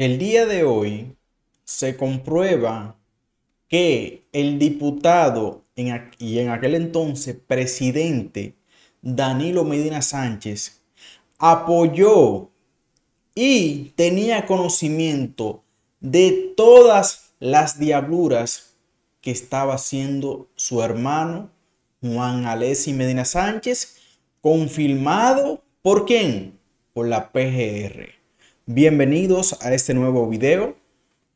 El día de hoy se comprueba que el diputado y en aquel entonces presidente Danilo Medina Sánchez apoyó y tenía conocimiento de todas las diabluras que estaba haciendo su hermano Juan Alessi Medina Sánchez, confirmado por quién? Por la PGR. Bienvenidos a este nuevo video.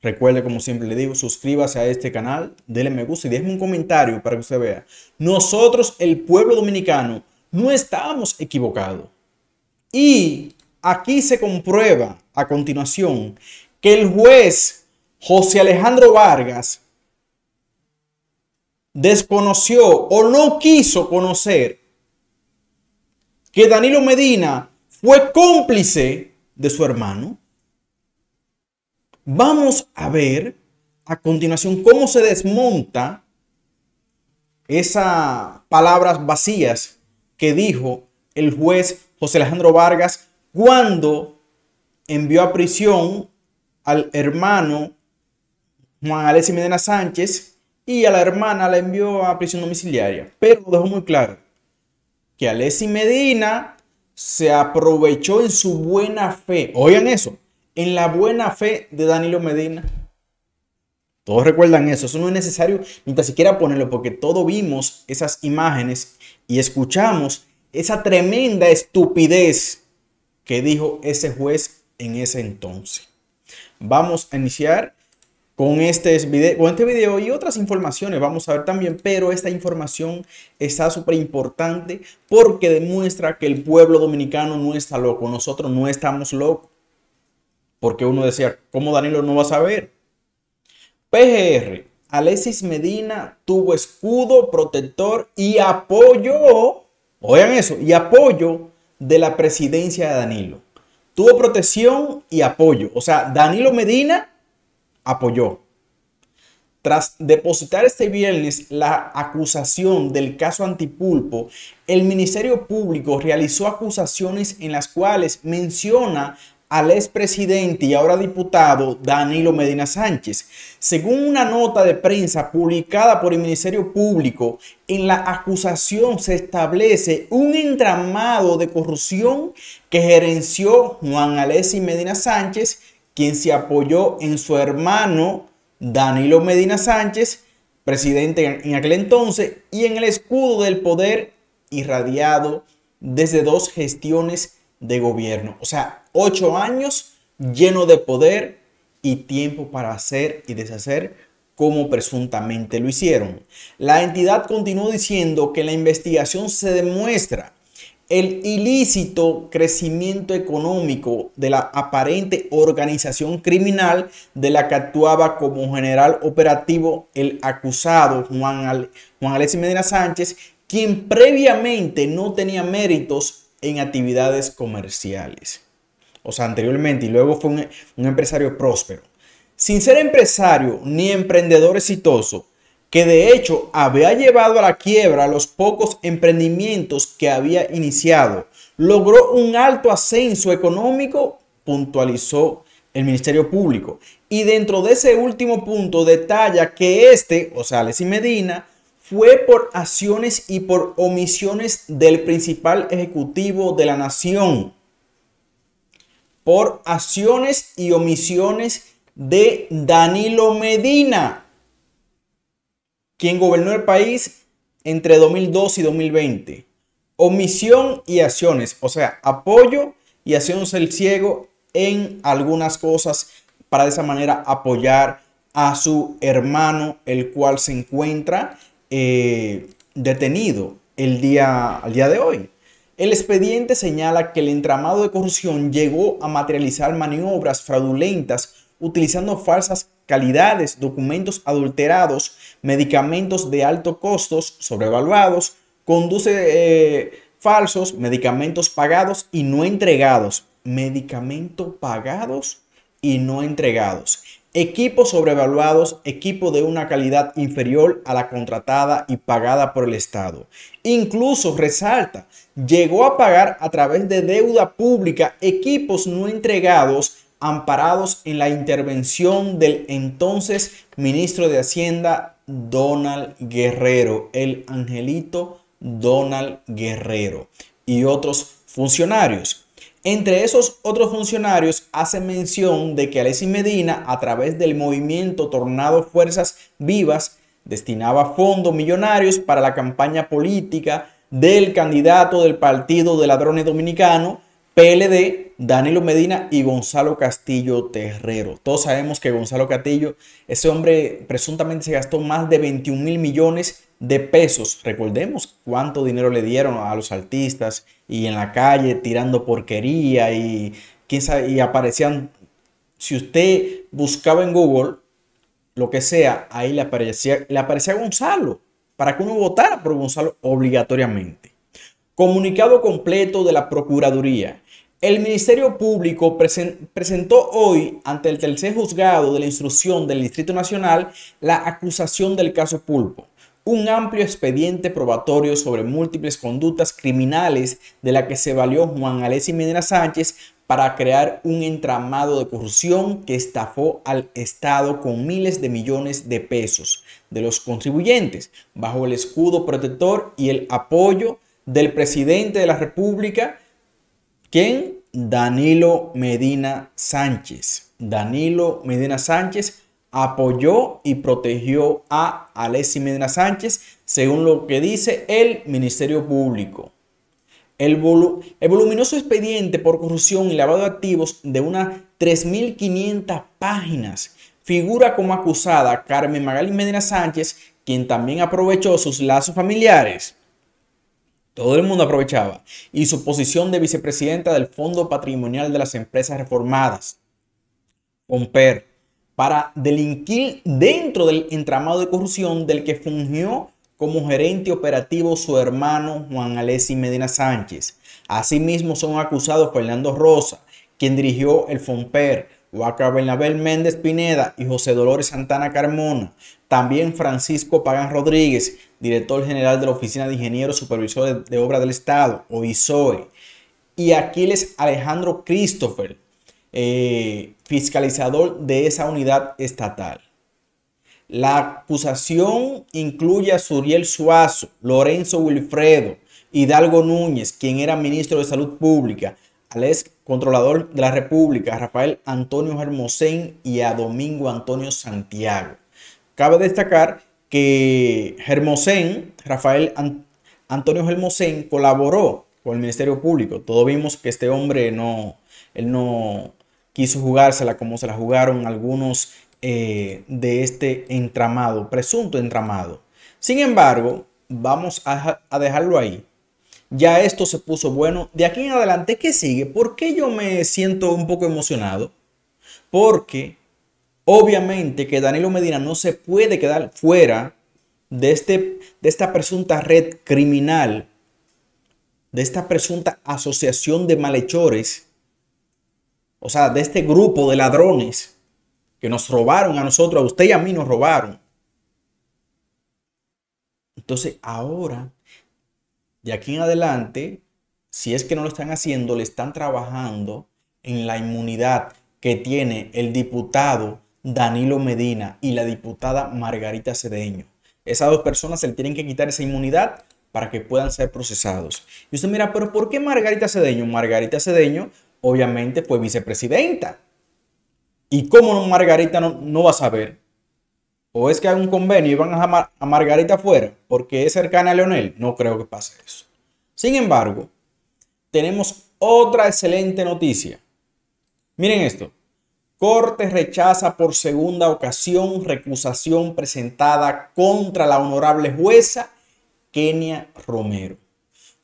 Recuerde, como siempre le digo, suscríbase a este canal, déle me gusta y déjeme un comentario para que usted vea. Nosotros, el pueblo dominicano, no estábamos equivocados. Y aquí se comprueba a continuación que el juez José Alejandro Vargas desconoció o no quiso conocer que Danilo Medina fue cómplice de su hermano? Vamos a ver a continuación cómo se desmonta esas palabras vacías que dijo el juez José Alejandro Vargas cuando envió a prisión al hermano Juan Alessi Medina Sánchez y a la hermana la envió a prisión domiciliaria. Pero dejó muy claro que Alessi Medina se aprovechó en su buena fe. Oigan eso, en la buena fe de Danilo Medina. Todos recuerdan eso, eso no es necesario ni tan siquiera ponerlo porque todos vimos esas imágenes y escuchamos esa tremenda estupidez que dijo ese juez en ese entonces. Vamos a iniciar este con este, video, y otras informaciones vamos a ver también, pero esta información está súper importante porque demuestra que el pueblo dominicano no está loco, nosotros no estamos locos. Porque uno decía, ¿cómo Danilo no va a saber? PGR, Alexis Medina tuvo escudo, protector y apoyo, oigan eso, y apoyo de la presidencia de Danilo. Tuvo protección y apoyo. O sea, Danilo Medina apoyó. Tras depositar este viernes la acusación del caso Antipulpo, el Ministerio Público realizó acusaciones en las cuales menciona al expresidente y ahora diputado Danilo Medina Sánchez. Según una nota de prensa publicada por el Ministerio Público, en la acusación se establece un entramado de corrupción que gerenció Juan Alessi Medina Sánchez quien se apoyó en su hermano Danilo Medina Sánchez, presidente en aquel entonces, y en el escudo del poder irradiado desde dos gestiones de gobierno. O sea, ocho años lleno de poder y tiempo para hacer y deshacer como presuntamente lo hicieron. La entidad continuó diciendo que la investigación se demuestra el ilícito crecimiento económico de la aparente organización criminal de la que actuaba como general operativo el acusado Juan, Alexis Medina Sánchez, quien previamente no tenía méritos en actividades comerciales. O sea, anteriormente y luego fue un empresario próspero. Sin ser empresario ni emprendedor exitoso, que de hecho había llevado a la quiebra los pocos emprendimientos que había iniciado. Logró un alto ascenso económico, puntualizó el Ministerio Público. Y dentro de ese último punto detalla que este, o sea, Medina, fue por acciones y por omisiones del principal ejecutivo de la nación. Por acciones y omisiones de Danilo Medina quien gobernó el país entre 2002 y 2020. Omisión y acciones, o sea, apoyo y acciones el ciego en algunas cosas para de esa manera apoyar a su hermano, el cual se encuentra eh, detenido el día, al día de hoy. El expediente señala que el entramado de corrupción llegó a materializar maniobras fraudulentas utilizando falsas calidades, documentos adulterados, medicamentos de alto costo sobrevaluados, conduce eh, falsos, medicamentos pagados y no entregados, medicamentos pagados y no entregados, equipos sobrevaluados, equipo de una calidad inferior a la contratada y pagada por el Estado. Incluso resalta, llegó a pagar a través de deuda pública equipos no entregados amparados en la intervención del entonces ministro de Hacienda Donald Guerrero, el angelito Donald Guerrero y otros funcionarios. Entre esos otros funcionarios hace mención de que Alessi Medina, a través del movimiento Tornado Fuerzas Vivas, destinaba fondos millonarios para la campaña política del candidato del Partido de Ladrones Dominicano, PLD, Danilo Medina y Gonzalo Castillo Terrero. Todos sabemos que Gonzalo Castillo, ese hombre presuntamente se gastó más de 21 mil millones de pesos. Recordemos cuánto dinero le dieron a los artistas y en la calle tirando porquería y, quién y aparecían. Si usted buscaba en Google lo que sea, ahí le aparecía, le aparecía Gonzalo para que uno votara por Gonzalo obligatoriamente. Comunicado completo de la Procuraduría. El Ministerio Público presentó hoy ante el tercer juzgado de la instrucción del Distrito Nacional la acusación del caso Pulpo, un amplio expediente probatorio sobre múltiples conductas criminales de la que se valió Juan Alessi Medina Sánchez para crear un entramado de corrupción que estafó al Estado con miles de millones de pesos de los contribuyentes bajo el escudo protector y el apoyo del presidente de la República ¿Quién? Danilo Medina Sánchez. Danilo Medina Sánchez apoyó y protegió a Alessi Medina Sánchez, según lo que dice el Ministerio Público. El, voluminoso expediente por corrupción y lavado de activos de unas 3.500 páginas figura como acusada Carmen Magalí Medina Sánchez, quien también aprovechó sus lazos familiares todo el mundo aprovechaba. Y su posición de vicepresidenta del Fondo Patrimonial de las Empresas Reformadas, Fonper, para delinquir dentro del entramado de corrupción del que fungió como gerente operativo su hermano Juan Alessi Medina Sánchez. Asimismo son acusados Fernando Rosa, quien dirigió el Fomper, Huaca Bernabel Méndez Pineda y José Dolores Santana Carmona. También Francisco Pagán Rodríguez, director general de la Oficina de Ingenieros Supervisores de Obras del Estado, OISOE. Y Aquiles Alejandro Christopher, eh, fiscalizador de esa unidad estatal. La acusación incluye a Suriel Suazo, Lorenzo Wilfredo, Hidalgo Núñez, quien era ministro de Salud Pública, al ex controlador de la República, Rafael Antonio Hermosén y a Domingo Antonio Santiago. Cabe destacar que Hermosén, Rafael Antonio Hermosén colaboró con el Ministerio Público. Todos vimos que este hombre no, él no quiso jugársela como se la jugaron algunos eh, de este entramado, presunto entramado. Sin embargo, vamos a, a dejarlo ahí. Ya esto se puso bueno. De aquí en adelante, ¿qué sigue? ¿Por qué yo me siento un poco emocionado? Porque Obviamente que Danilo Medina no se puede quedar fuera de, este, de esta presunta red criminal, de esta presunta asociación de malhechores, o sea, de este grupo de ladrones que nos robaron a nosotros, a usted y a mí nos robaron. Entonces, ahora, de aquí en adelante, si es que no lo están haciendo, le están trabajando en la inmunidad que tiene el diputado Danilo Medina y la diputada Margarita Cedeño. Esas dos personas se tienen que quitar esa inmunidad para que puedan ser procesados. Y usted mira, pero ¿por qué Margarita Cedeño? Margarita Cedeño, obviamente, fue vicepresidenta. ¿Y cómo Margarita no, va a saber? ¿O es que hay un convenio y van a, llamar a Margarita fuera porque es cercana a Leonel? No creo que pase eso. Sin embargo, tenemos otra excelente noticia. Miren esto. Corte rechaza por segunda ocasión recusación presentada contra la honorable jueza Kenia Romero.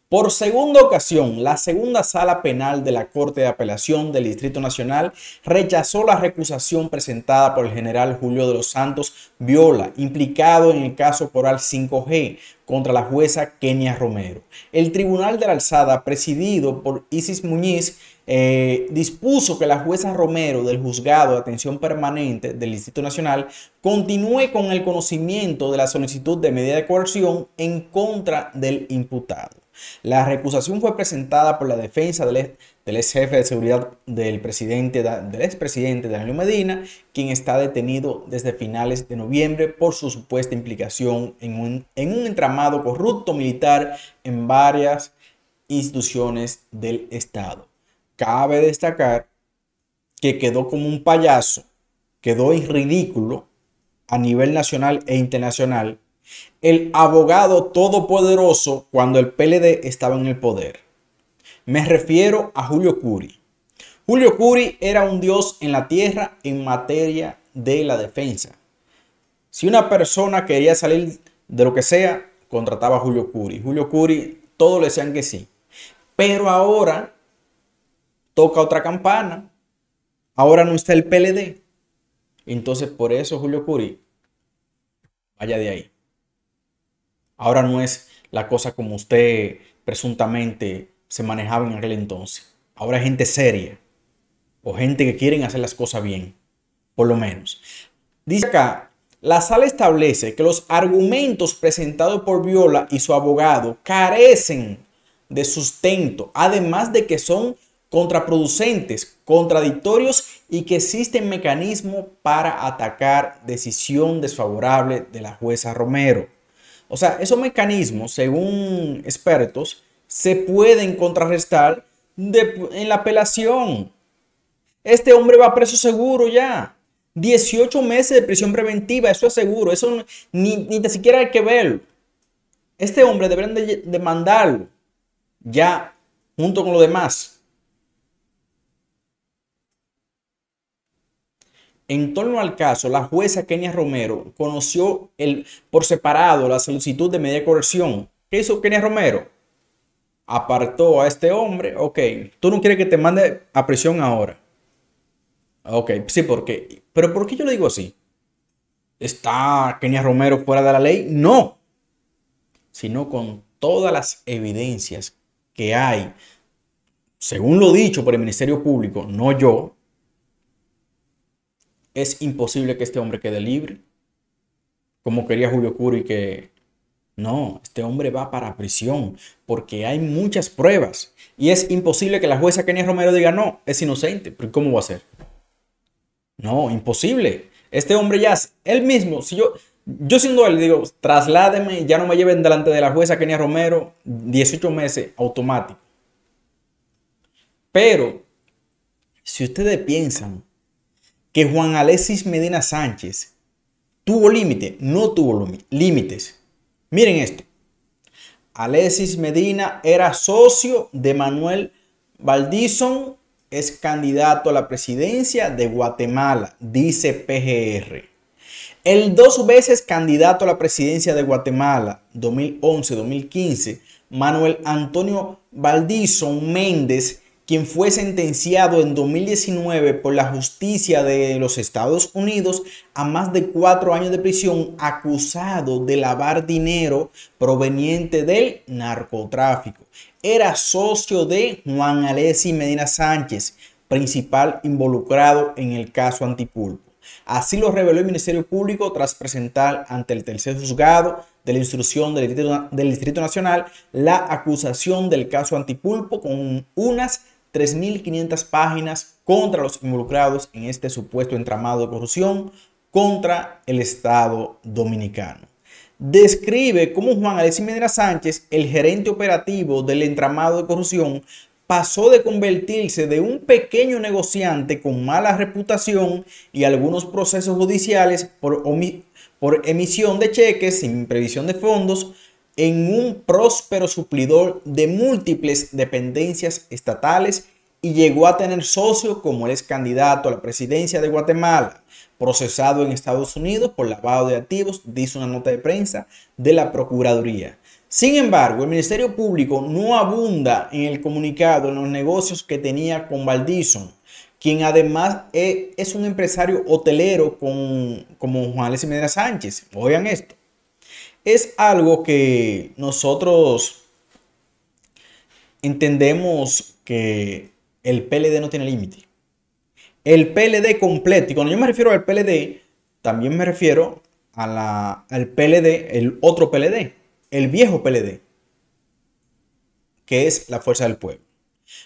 Por segunda ocasión, la segunda sala penal de la Corte de Apelación del Distrito Nacional rechazó la recusación presentada por el general Julio de los Santos Viola, implicado en el caso Coral 5G contra la jueza Kenia Romero. El Tribunal de la Alzada, presidido por Isis Muñiz, eh, dispuso que la jueza Romero del Juzgado de Atención Permanente del Instituto Nacional continúe con el conocimiento de la solicitud de medida de coerción en contra del imputado. La recusación fue presentada por la defensa del, ex jefe de seguridad del presidente del expresidente Daniel Medina, quien está detenido desde finales de noviembre por su supuesta implicación en un entramado corrupto militar en varias instituciones del Estado. Cabe destacar que quedó como un payaso, quedó en ridículo a nivel nacional e internacional el abogado todopoderoso cuando el PLD estaba en el poder. Me refiero a Julio Curi. Julio Curi era un dios en la tierra en materia de la defensa. Si una persona quería salir de lo que sea, contrataba a Julio Curi. Julio Curi, todos le decían que sí. Pero ahora toca otra campana, ahora no está el PLD. Entonces, por eso Julio Curi, vaya de ahí. Ahora no es la cosa como usted presuntamente se manejaba en aquel entonces. Ahora hay gente seria o gente que quieren hacer las cosas bien, por lo menos. Dice acá, la sala establece que los argumentos presentados por Viola y su abogado carecen de sustento, además de que son contraproducentes, contradictorios y que existen mecanismos para atacar decisión desfavorable de la jueza Romero. O sea, esos mecanismos, según expertos, se pueden contrarrestar en la apelación. Este hombre va preso seguro ya. 18 meses de prisión preventiva, eso es seguro, eso ni, ni siquiera hay que verlo. Este hombre deberán demandarlo ya junto con los demás. En torno al caso, la jueza Kenia Romero conoció el, por separado la solicitud de media corrección coerción. ¿Qué hizo Kenia Romero? Apartó a este hombre. Ok, tú no quieres que te mande a prisión ahora. Ok, sí, porque. Pero ¿por qué yo le digo así? ¿Está Kenia Romero fuera de la ley? No. Sino con todas las evidencias que hay, según lo dicho por el Ministerio Público, no yo, es imposible que este hombre quede libre, como quería Julio Curi que no, este hombre va para prisión porque hay muchas pruebas y es imposible que la jueza Kenia Romero diga no, es inocente, pero ¿cómo va a ser? No, imposible. Este hombre ya, él mismo, si yo, yo siendo él, digo, trasládeme, ya no me lleven delante de la jueza Kenia Romero, 18 meses automático. Pero, si ustedes piensan que Juan Alexis Medina Sánchez tuvo límite, no tuvo límites. Miren esto. Alexis Medina era socio de Manuel Valdison, es candidato a la presidencia de Guatemala, dice PGR. El dos veces candidato a la presidencia de Guatemala, 2011-2015, Manuel Antonio Valdison Méndez quien fue sentenciado en 2019 por la justicia de los Estados Unidos a más de cuatro años de prisión acusado de lavar dinero proveniente del narcotráfico. Era socio de Juan Alessi Medina Sánchez, principal involucrado en el caso Antipulpo. Así lo reveló el Ministerio Público tras presentar ante el tercer juzgado de la instrucción del Distrito, del Distrito Nacional la acusación del caso Antipulpo con unas 3.500 páginas contra los involucrados en este supuesto entramado de corrupción contra el Estado dominicano. Describe cómo Juan Alexis Medina Sánchez, el gerente operativo del entramado de corrupción, pasó de convertirse de un pequeño negociante con mala reputación y algunos procesos judiciales por, por emisión de cheques sin previsión de fondos en un próspero suplidor de múltiples dependencias estatales y llegó a tener socio como el ex candidato a la presidencia de Guatemala, procesado en Estados Unidos por lavado de activos, dice una nota de prensa de la Procuraduría. Sin embargo, el Ministerio Público no abunda en el comunicado en los negocios que tenía con Valdison, quien además e, es un empresario hotelero con, como Juan Luis Medina Sánchez. Oigan esto es algo que nosotros entendemos que el PLD no tiene límite. El PLD completo, y cuando yo me refiero al PLD, también me refiero a al PLD, el otro PLD, el viejo PLD, que es la Fuerza del Pueblo.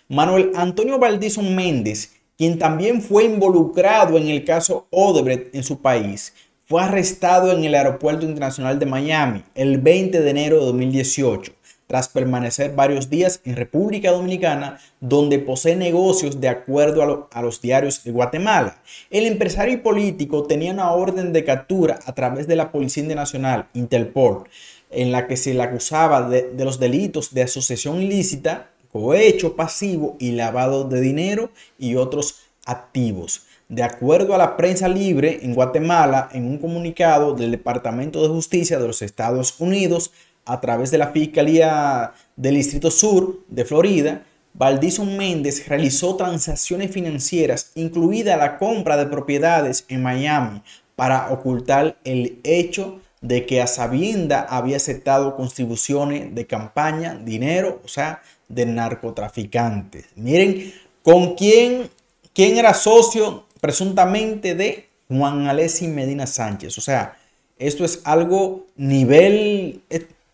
Manuel Antonio Valdizón Méndez, quien también fue involucrado en el caso Odebrecht en su país, fue arrestado en el Aeropuerto Internacional de Miami el 20 de enero de 2018, tras permanecer varios días en República Dominicana, donde posee negocios de acuerdo a, los diarios de Guatemala. El empresario y político tenía una orden de captura a través de la Policía Internacional, Interpol, en la que se le acusaba de los delitos de asociación ilícita, cohecho pasivo y lavado de dinero y otros activos. De acuerdo a la prensa libre en Guatemala, en un comunicado del Departamento de Justicia de los Estados Unidos, a través de la Fiscalía del Distrito Sur de Florida, Valdison Méndez realizó transacciones financieras, incluida la compra de propiedades en Miami, para ocultar el hecho de que a sabienda había aceptado contribuciones de campaña, dinero, o sea, de narcotraficantes. Miren, con quién, quién era socio presuntamente de Juan Alessi Medina Sánchez. O sea, esto es algo nivel,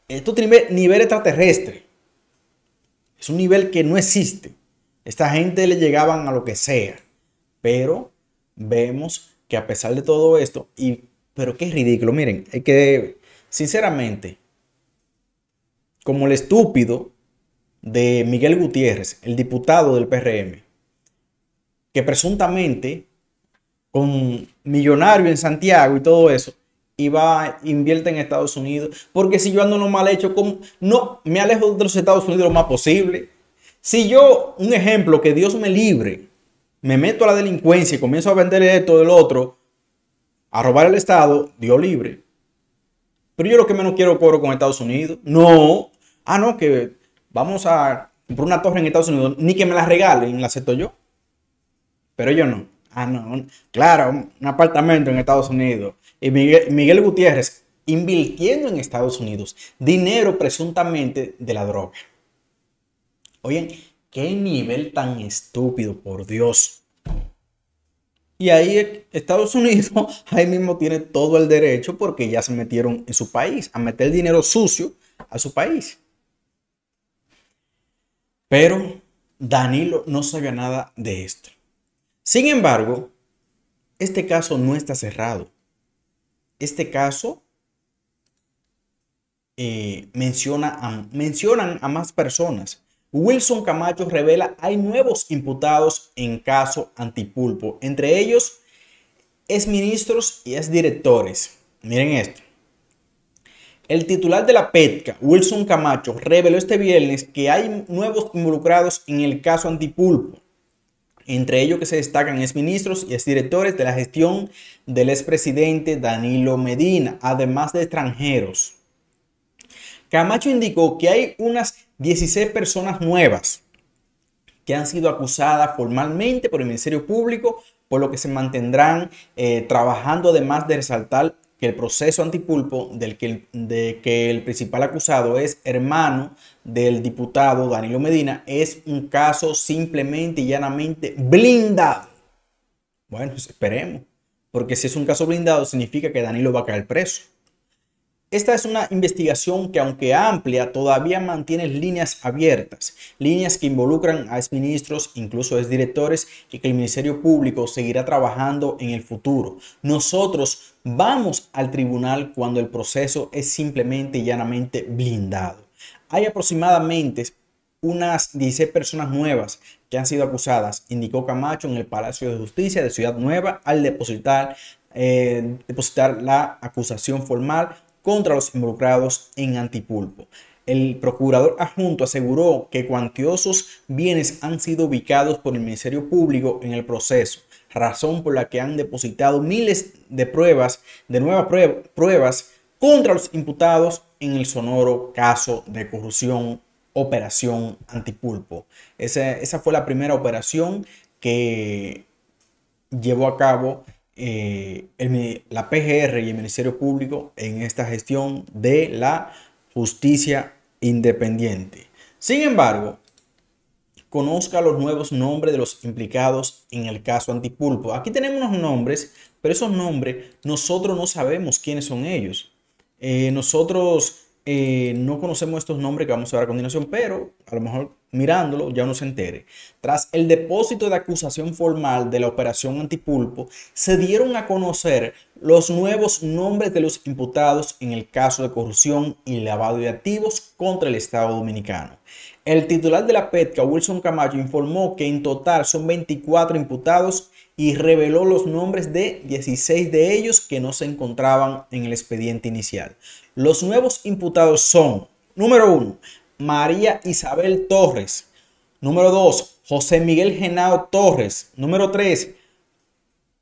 esto nivel, nivel extraterrestre. Es un nivel que no existe. Esta gente le llegaban a lo que sea. Pero vemos que a pesar de todo esto, y, pero qué ridículo, miren, es que sinceramente, como el estúpido de Miguel Gutiérrez, el diputado del PRM, que presuntamente con millonario en Santiago y todo eso, y va, invierte en Estados Unidos. Porque si yo ando lo mal hecho, no, me alejo de los Estados Unidos lo más posible. Si yo, un ejemplo, que Dios me libre, me meto a la delincuencia y comienzo a vender esto del otro, a robar el Estado, Dios libre. Pero yo lo que menos quiero coro con Estados Unidos. No. Ah, no, que vamos a comprar una torre en Estados Unidos, ni que me la regalen, la acepto yo. Pero yo no. Ah, no. Claro, un apartamento en Estados Unidos. Y Miguel, Gutiérrez invirtiendo en Estados Unidos dinero presuntamente de la droga. Oye qué nivel tan estúpido, por Dios. Y ahí e, Estados Unidos, ahí mismo tiene todo el derecho porque ya se metieron en su país, a meter dinero sucio a su país. Pero Danilo no sabía nada de esto. Sin embargo, este caso no está cerrado. Este caso eh, menciona a, mencionan a más personas. Wilson Camacho revela hay nuevos imputados en caso antipulpo, entre ellos exministros y exdirectores. Miren esto. El titular de la PETCA, Wilson Camacho, reveló este viernes que hay nuevos involucrados en el caso antipulpo. Entre ellos que se destacan ministros y directores de la gestión del expresidente Danilo Medina, además de extranjeros. Camacho indicó que hay unas 16 personas nuevas que han sido acusadas formalmente por el Ministerio Público, por lo que se mantendrán eh, trabajando además de resaltar que el proceso antipulpo del que de que el principal acusado es hermano del diputado Danilo Medina es un caso simplemente y llanamente blindado. Bueno, esperemos, porque si es un caso blindado significa que Danilo va a caer preso. Esta es una investigación que aunque amplia, todavía mantiene líneas abiertas, líneas que involucran a exministros, incluso exdirectores, y que el Ministerio Público seguirá trabajando en el futuro. Nosotros vamos al tribunal cuando el proceso es simplemente y llanamente blindado. Hay aproximadamente unas 16 personas nuevas que han sido acusadas, indicó Camacho en el Palacio de Justicia de Ciudad Nueva al depositar, eh, depositar la acusación formal contra los involucrados en Antipulpo. El procurador adjunto aseguró que cuantiosos bienes han sido ubicados por el Ministerio Público en el proceso, razón por la que han depositado miles de pruebas, de nuevas pruebas contra los imputados en el sonoro caso de corrupción Operación Antipulpo. Esa, esa fue la primera operación que llevó a cabo eh, la PGR y el Ministerio Público en esta gestión de la justicia independiente. Sin embargo, conozca los nuevos nombres de los implicados en el caso Antipulpo. Aquí tenemos unos nombres, pero esos nombres nosotros no sabemos quiénes son ellos. Eh, nosotros eh, no conocemos estos nombres que vamos a ver a continuación, pero a lo mejor mirándolo ya no se entere. Tras el depósito de acusación formal de la operación Antipulpo, se dieron a conocer los nuevos nombres de los imputados en el caso de corrupción y lavado de activos contra el Estado dominicano. El titular de la PETCA, Wilson Camacho, informó que en total son 24 imputados y reveló los nombres de 16 de ellos que no se encontraban en el expediente inicial. Los nuevos imputados son, número 1, María Isabel Torres. Número 2, José Miguel Genao Torres. Número 3,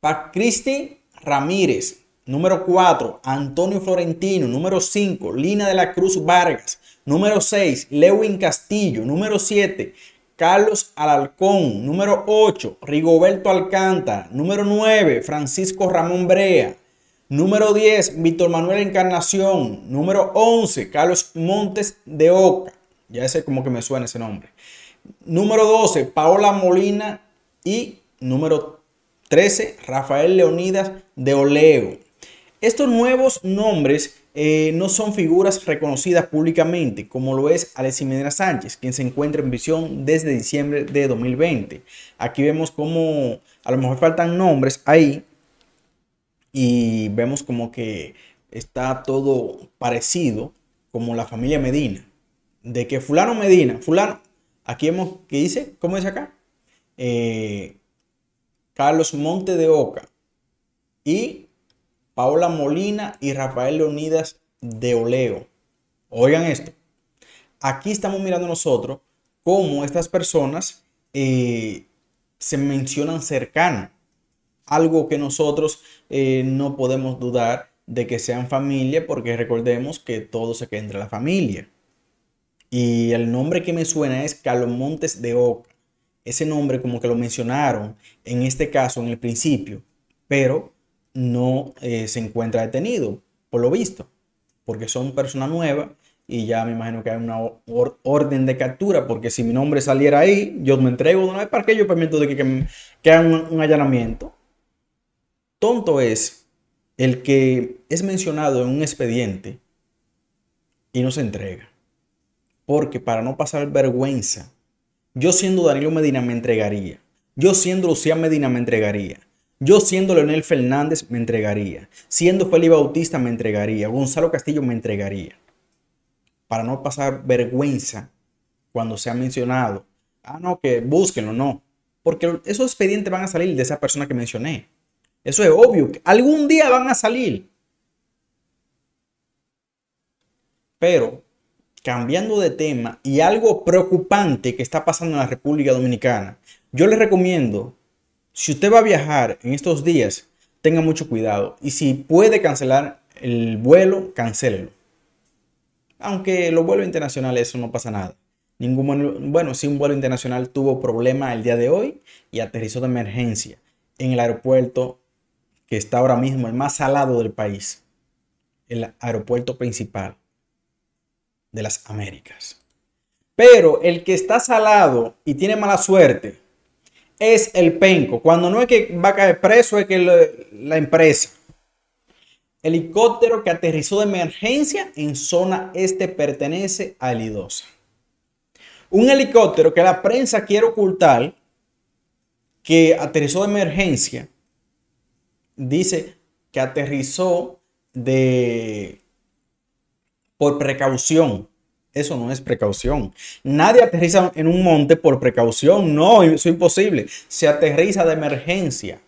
Pacristi Ramírez. Número 4, Antonio Florentino. Número 5, Lina de la Cruz Vargas. Número 6, Lewin Castillo. Número 7, Carlos Alalcón. Número 8, Rigoberto Alcántara. Número 9, Francisco Ramón Brea. Número 10, Víctor Manuel Encarnación. Número 11, Carlos Montes de Oca. Ya sé cómo que me suena ese nombre. Número 12, Paola Molina. Y número 13, Rafael Leonidas de Oleo. Estos nuevos nombres eh, no son figuras reconocidas públicamente, como lo es Alexis Medina Sánchez, quien se encuentra en visión desde diciembre de 2020. Aquí vemos como a lo mejor faltan nombres ahí y vemos como que está todo parecido, como la familia Medina de que fulano Medina, fulano, aquí hemos, ¿qué dice? ¿Cómo dice acá? Eh, Carlos Monte de Oca y Paola Molina y Rafael Leonidas de Oleo. Oigan esto. Aquí estamos mirando nosotros cómo estas personas eh, se mencionan cercano. Algo que nosotros eh, no podemos dudar de que sean familia, porque recordemos que todo se queda entre la familia. Y el nombre que me suena es Carlos Montes de Oca. Ese nombre como que lo mencionaron en este caso en el principio, pero no eh, se encuentra detenido, por lo visto, porque son personas nuevas y ya me imagino que hay una orden de captura, porque si mi nombre saliera ahí, yo me entrego de una vez para que yo permito de que, que, hagan un, allanamiento. Tonto es el que es mencionado en un expediente y no se entrega. Porque para no pasar vergüenza, yo siendo Danilo Medina me entregaría. Yo siendo Lucía Medina me entregaría. Yo siendo Leonel Fernández me entregaría. Siendo Felipe Bautista me entregaría. Gonzalo Castillo me entregaría. Para no pasar vergüenza cuando se ha mencionado. Ah, no, que búsquenlo, no. Porque esos expedientes van a salir de esa persona que mencioné. Eso es obvio. Que algún día van a salir. Pero cambiando de tema y algo preocupante que está pasando en la República Dominicana. Yo les recomiendo, si usted va a viajar en estos días, tenga mucho cuidado y si puede cancelar el vuelo, cancélelo. Aunque los vuelos internacionales eso no pasa nada. Ningún bueno, sí un vuelo internacional tuvo problema el día de hoy y aterrizó de emergencia en el aeropuerto que está ahora mismo el más salado del país, el aeropuerto principal de las Américas. Pero el que está salado y tiene mala suerte es el penco. Cuando no es que va a caer preso, es que la empresa. Helicóptero que aterrizó de emergencia en zona este pertenece a Lidosa. Un helicóptero que la prensa quiere ocultar, que aterrizó de emergencia, dice que aterrizó de por precaución. Eso no es precaución. Nadie aterriza en un monte por precaución. No, eso es imposible. Se aterriza de emergencia.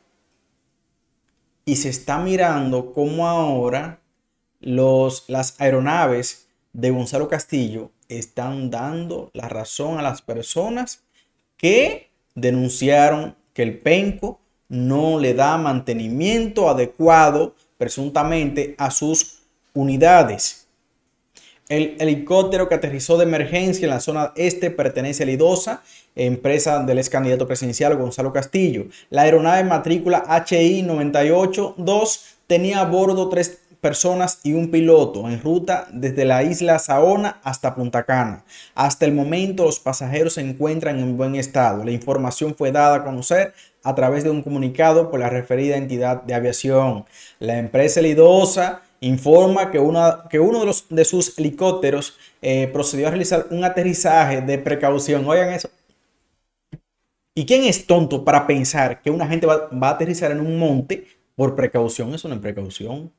Y se está mirando cómo ahora los, las aeronaves de Gonzalo Castillo están dando la razón a las personas que denunciaron que el penco no le da mantenimiento adecuado presuntamente a sus unidades. El helicóptero que aterrizó de emergencia en la zona este pertenece a Lidosa, empresa del ex candidato presidencial Gonzalo Castillo. La aeronave matrícula HI 982 tenía a bordo tres personas y un piloto en ruta desde la isla Saona hasta Punta Cana. Hasta el momento los pasajeros se encuentran en buen estado. La información fue dada a conocer a través de un comunicado por la referida entidad de aviación. La empresa Lidosa informa que, que uno de, los, de, sus helicópteros eh, procedió a realizar un aterrizaje de precaución. Oigan eso. ¿Y quién es tonto para pensar que una gente va, a aterrizar en un monte por precaución? Eso no es precaución.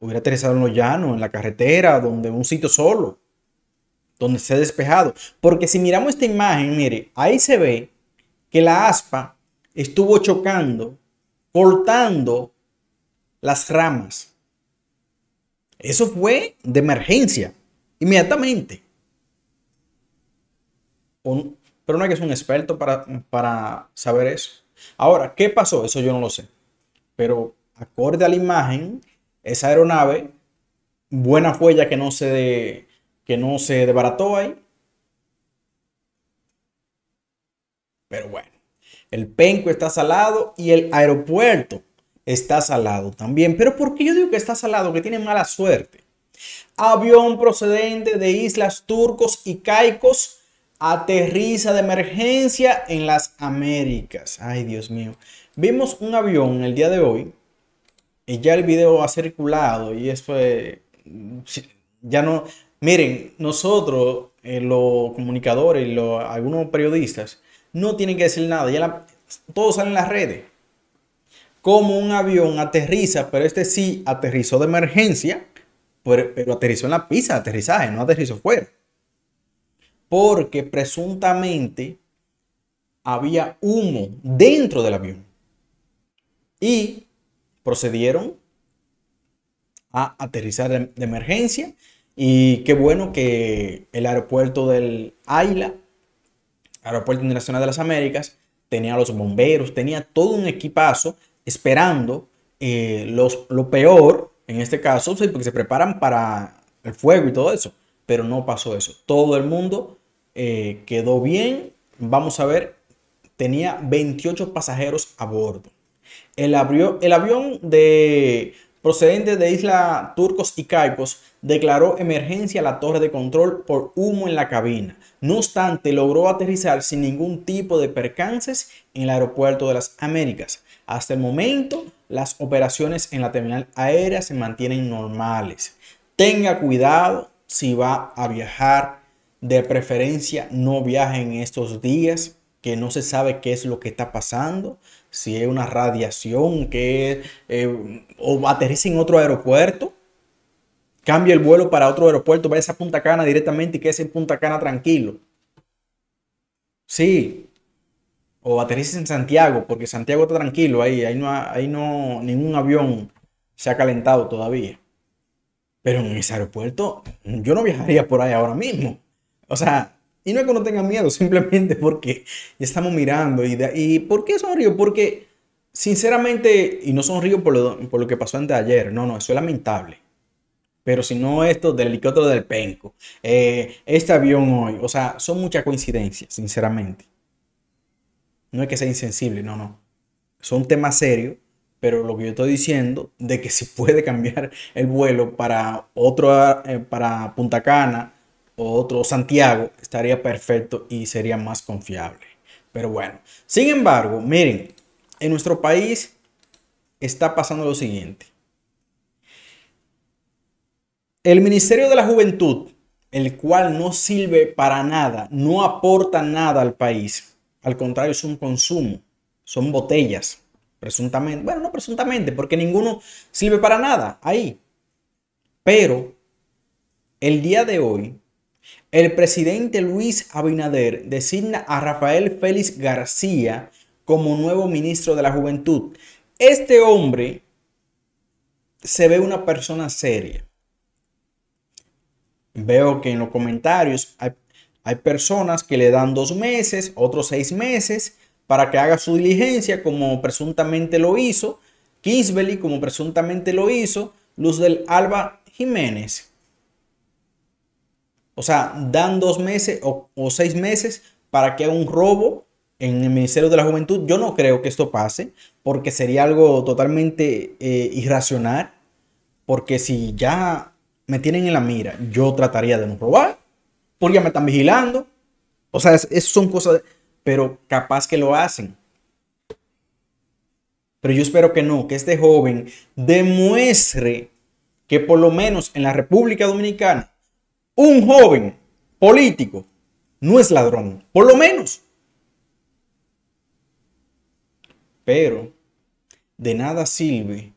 Hubiera aterrizado en los llanos, en la carretera, donde un sitio solo, donde ha despejado. Porque si miramos esta imagen, mire, ahí se ve que la aspa estuvo chocando, cortando las ramas eso fue de emergencia, inmediatamente. Pero no hay que ser un experto para, saber eso. Ahora, ¿qué pasó? Eso yo no lo sé. Pero acorde a la imagen, esa aeronave, buena fue ya que no se, de, que no ahí. Pero bueno, el penco está salado y el aeropuerto está salado también. Pero ¿por qué yo digo que está salado? Que tiene mala suerte. Avión procedente de islas turcos y caicos aterriza de emergencia en las Américas. Ay, Dios mío. Vimos un avión el día de hoy. Y ya el video ha circulado y eso Ya no... Miren, nosotros, eh, los comunicadores, los, algunos periodistas, no tienen que decir nada. Ya todos en las redes. Como un avión aterriza, pero este sí aterrizó de emergencia, pero, aterrizó en la pista de aterrizaje, no aterrizó fuera. Porque presuntamente había humo dentro del avión. Y procedieron a aterrizar de, emergencia. Y qué bueno que el aeropuerto del AILA, Aeropuerto Internacional de las Américas, tenía los bomberos, tenía todo un equipazo esperando eh, los, lo peor, en este caso, porque se preparan para el fuego y todo eso, pero no pasó eso. Todo el mundo eh, quedó bien, vamos a ver, tenía 28 pasajeros a bordo. El, abrió, el avión de, procedente de Isla Turcos y Caicos declaró emergencia a la torre de control por humo en la cabina. No obstante, logró aterrizar sin ningún tipo de percances en el aeropuerto de las Américas. Hasta el momento, las operaciones en la terminal aérea se mantienen normales. Tenga cuidado si va a viajar. De preferencia, no viaje en estos días que no se sabe qué es lo que está pasando, si es una radiación, que eh, o aterriza en otro aeropuerto, cambie el vuelo para otro aeropuerto, vaya a Punta Cana directamente y quédese en Punta Cana tranquilo. Sí, o aterrices en Santiago, porque Santiago está tranquilo ahí, ahí no, ahí no ningún avión se ha calentado todavía. Pero en ese aeropuerto yo no viajaría por ahí ahora mismo. O sea, y no es que no tenga miedo, simplemente porque estamos mirando. ¿Y, y por qué sonrío? Porque, sinceramente, y no sonrío por lo, por lo que pasó antes de ayer, no, no, eso es lamentable. Pero si no esto del helicóptero del Penco, eh, este avión hoy, o sea, son muchas coincidencias, sinceramente. No es que sea insensible, no, no. Son temas serios, pero lo que yo estoy diciendo de que si puede cambiar el vuelo para otro, eh, para Punta Cana o otro Santiago, estaría perfecto y sería más confiable. Pero bueno, sin embargo, miren, en nuestro país está pasando lo siguiente. El Ministerio de la Juventud, el cual no sirve para nada, no aporta nada al país, al contrario, es un consumo. Son botellas, presuntamente. Bueno, no presuntamente, porque ninguno sirve para nada ahí. Pero el día de hoy, el presidente Luis Abinader designa a Rafael Félix García como nuevo ministro de la Juventud. Este hombre se ve una persona seria. Veo que en los comentarios hay hay personas que le dan dos meses, otros seis meses, para que haga su diligencia como presuntamente lo hizo, Kisbeli como presuntamente lo hizo, Luz del Alba Jiménez. O sea, dan dos meses o, seis meses para que haga un robo en el Ministerio de la Juventud. Yo no creo que esto pase, porque sería algo totalmente eh, irracional, porque si ya me tienen en la mira, yo trataría de no robar porque me están vigilando. O sea, eso son cosas, pero capaz que lo hacen. Pero yo espero que no, que este joven demuestre que por lo menos en la República Dominicana, un joven político no es ladrón, por lo menos. Pero de nada sirve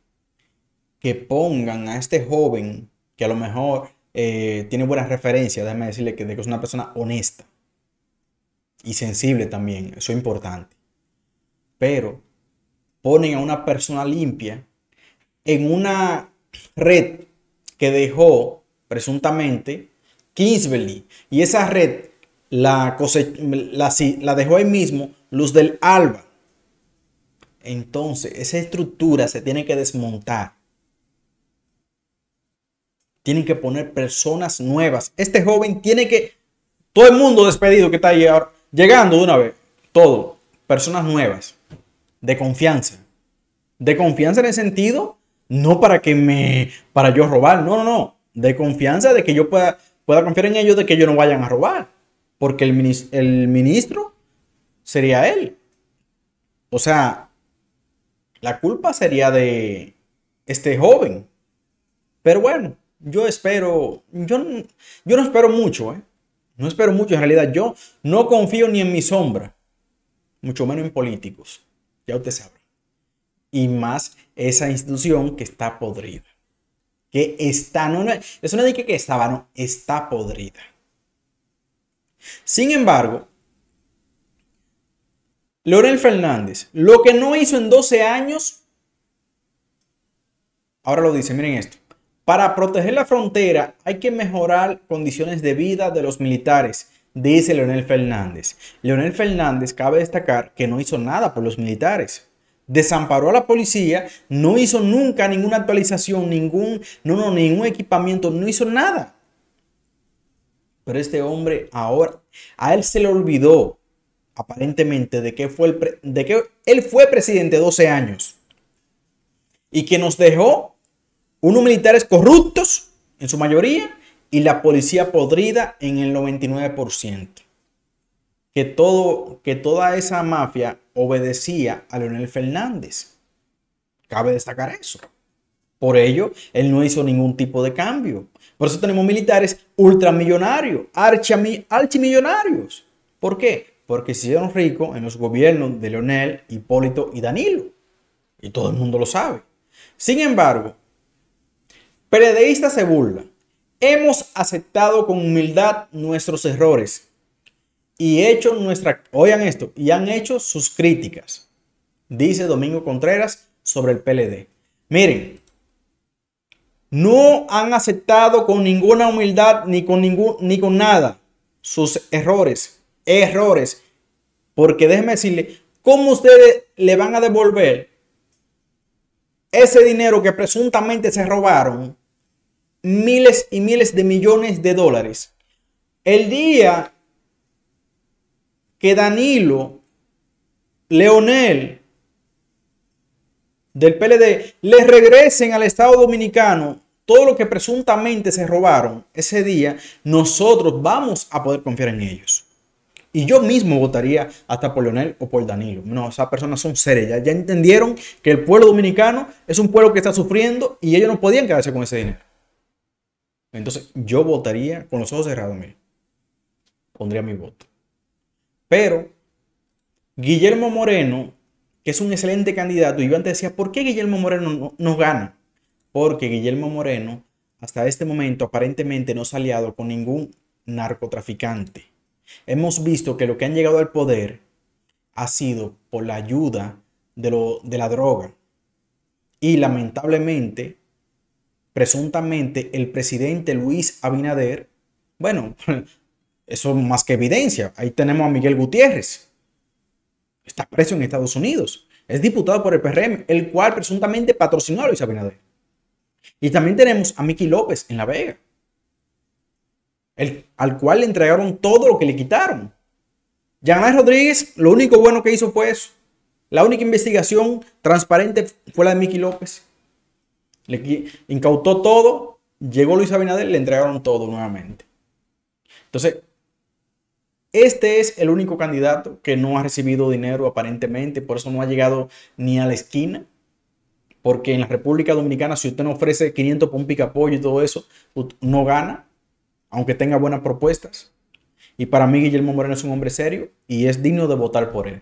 que pongan a este joven que a lo mejor eh, tiene buenas referencias, déjame decirle que, es una persona honesta y sensible también, eso es importante. Pero ponen a una persona limpia en una red que dejó presuntamente Kingsbury y esa red la, la dejó ahí mismo Luz del Alba. Entonces, esa estructura se tiene que desmontar. Tienen que poner personas nuevas. Este joven tiene que... Todo el mundo despedido que está ahí llegando de una vez. Todo. Personas nuevas. De confianza. De confianza en el sentido, no para que me... para yo robar. No, no, no. De confianza de que yo pueda, pueda confiar en ellos de que ellos no vayan a robar. Porque el, el ministro sería él. O sea, la culpa sería de este joven. Pero bueno, yo espero, yo, yo no espero mucho, ¿eh? No espero mucho, en realidad yo no confío ni en mi sombra, mucho menos en políticos, ya usted sabe. Y más esa institución que está podrida. Que está, no, es una dique que estaba, no, está podrida. Sin embargo, Leonel Fernández, lo que no hizo en 12 años, ahora lo dice, miren esto. Para proteger la frontera hay que mejorar condiciones de vida de los militares, dice Leonel Fernández. Leonel Fernández cabe destacar que no hizo nada por los militares. Desamparó a la policía, no hizo nunca ninguna actualización, ningún, no, no, ningún equipamiento, no hizo nada. Pero este hombre ahora, a él se le olvidó aparentemente de que, fue de que él fue presidente 12 años y que nos dejó unos militares corruptos, en su mayoría, y la policía podrida en el 99%. Que, todo, que toda esa mafia obedecía a Leonel Fernández. Cabe destacar eso. Por ello, él no hizo ningún tipo de cambio. Por eso tenemos militares ultramillonarios, archimillonarios. ¿Por qué? Porque se hicieron ricos en los gobiernos de Leonel, Hipólito y Danilo. Y todo el mundo lo sabe. Sin embargo, PLDistas se burla. Hemos aceptado con humildad nuestros errores y hecho nuestra, oigan esto, y han hecho sus críticas, dice Domingo Contreras sobre el PLD. Miren, no han aceptado con ninguna humildad ni con ni con nada sus errores, errores, porque déjenme decirle, ¿cómo ustedes le van a devolver ese dinero que presuntamente se robaron miles y miles de millones de dólares. El día que Danilo, Leonel, del PLD, les regresen al Estado Dominicano todo lo que presuntamente se robaron ese día, nosotros vamos a poder confiar en ellos. Y yo mismo votaría hasta por Leonel o por Danilo. No, esas personas son serias. ya entendieron que el pueblo dominicano es un pueblo que está sufriendo y ellos no podían quedarse con ese dinero. Entonces, yo votaría con los ojos cerrados, Pondría mi voto. Pero, Guillermo Moreno, que es un excelente candidato, y yo antes decía, ¿por qué Guillermo Moreno no, gana? Porque Guillermo Moreno, hasta este momento, aparentemente no se ha aliado con ningún narcotraficante. Hemos visto que lo que han llegado al poder ha sido por la ayuda de la droga. Y lamentablemente, presuntamente el presidente Luis Abinader, bueno, eso más que evidencia. Ahí tenemos a Miguel Gutiérrez. Está preso en Estados Unidos. Es diputado por el PRM, el cual presuntamente patrocinó a Luis Abinader. Y también tenemos a Miki López en La Vega, al cual le entregaron todo lo que le quitaron. Yanay Rodríguez, lo único bueno que hizo fue eso. La única investigación transparente fue la de Miki López. Le incautó todo, llegó Luis Abinader y le entregaron todo nuevamente. Entonces, este es el único candidato que no ha recibido dinero aparentemente, por eso no ha llegado ni a la esquina. Porque en la República Dominicana, si usted no ofrece 500 por un apoyo y todo eso, no gana, aunque tenga buenas propuestas. Y para mí, Guillermo Moreno es un hombre serio y es digno de votar por él.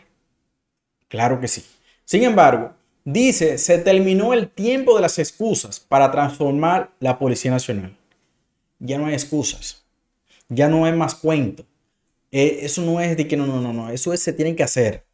Claro que sí. Sin embargo, Dice, se terminó el tiempo de las excusas para transformar la Policía Nacional. Ya no hay excusas. Ya no hay más cuento. Eh, eso no es de que no, no, no, no. Eso es, se tiene que hacer.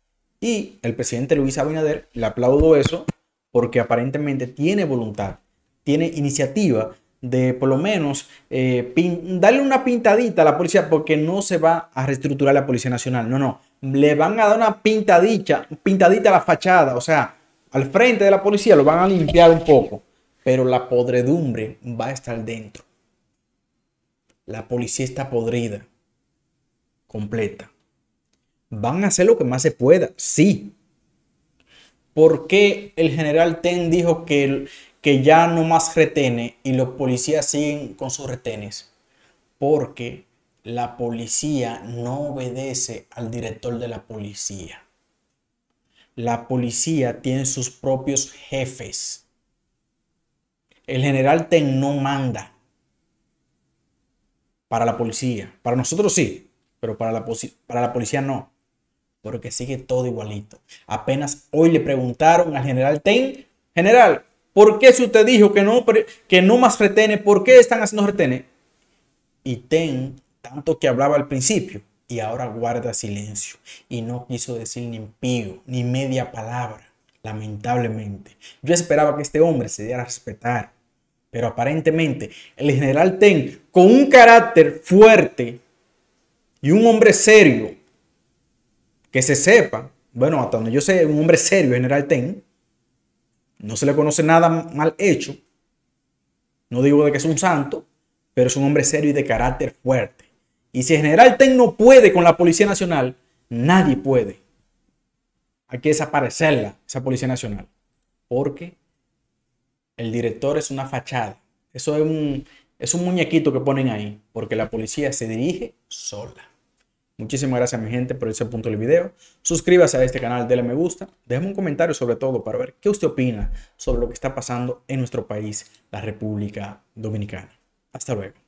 Y el presidente Luis Abinader, le aplaudo eso, porque aparentemente tiene voluntad, tiene iniciativa de por lo menos eh, darle una pintadita a la policía, porque no se va a reestructurar la Policía Nacional. No, no. Le van a dar una pintadita, pintadita a la fachada. O sea, al frente de la policía, lo van a limpiar un poco, pero la podredumbre va a estar dentro. La policía está podrida, completa. Van a hacer lo que más se pueda, sí. ¿Por qué el general Ten dijo que, que ya no más retene y los policías siguen con sus retenes? Porque la policía no obedece al director de la policía la policía tiene sus propios jefes. El general Ten no manda para la policía. Para nosotros sí, pero para la, para la policía no. Porque sigue todo igualito. Apenas hoy le preguntaron al general Ten, general, ¿por qué si usted dijo que no, que no más retene, por qué están haciendo retene? Y Ten, tanto que hablaba al principio, y ahora guarda silencio y no quiso decir ni impío, ni media palabra, lamentablemente. Yo esperaba que este hombre se diera a respetar, pero aparentemente el general Ten, con un carácter fuerte y un hombre serio, que se sepa, bueno, hasta donde yo sé, un hombre serio, general Ten, no se le conoce nada mal hecho, no digo de que es un santo, pero es un hombre serio y de carácter fuerte. Y si el general Ten no puede con la Policía Nacional, nadie puede. Hay que desaparecerla, esa Policía Nacional. Porque el director es una fachada. Eso es un, es un muñequito que ponen ahí, porque la policía se dirige sola. Muchísimas gracias, mi gente, por ese punto del video. Suscríbase a este canal, déle me gusta. Déjeme un comentario sobre todo para ver qué usted opina sobre lo que está pasando en nuestro país, la República Dominicana. Hasta luego.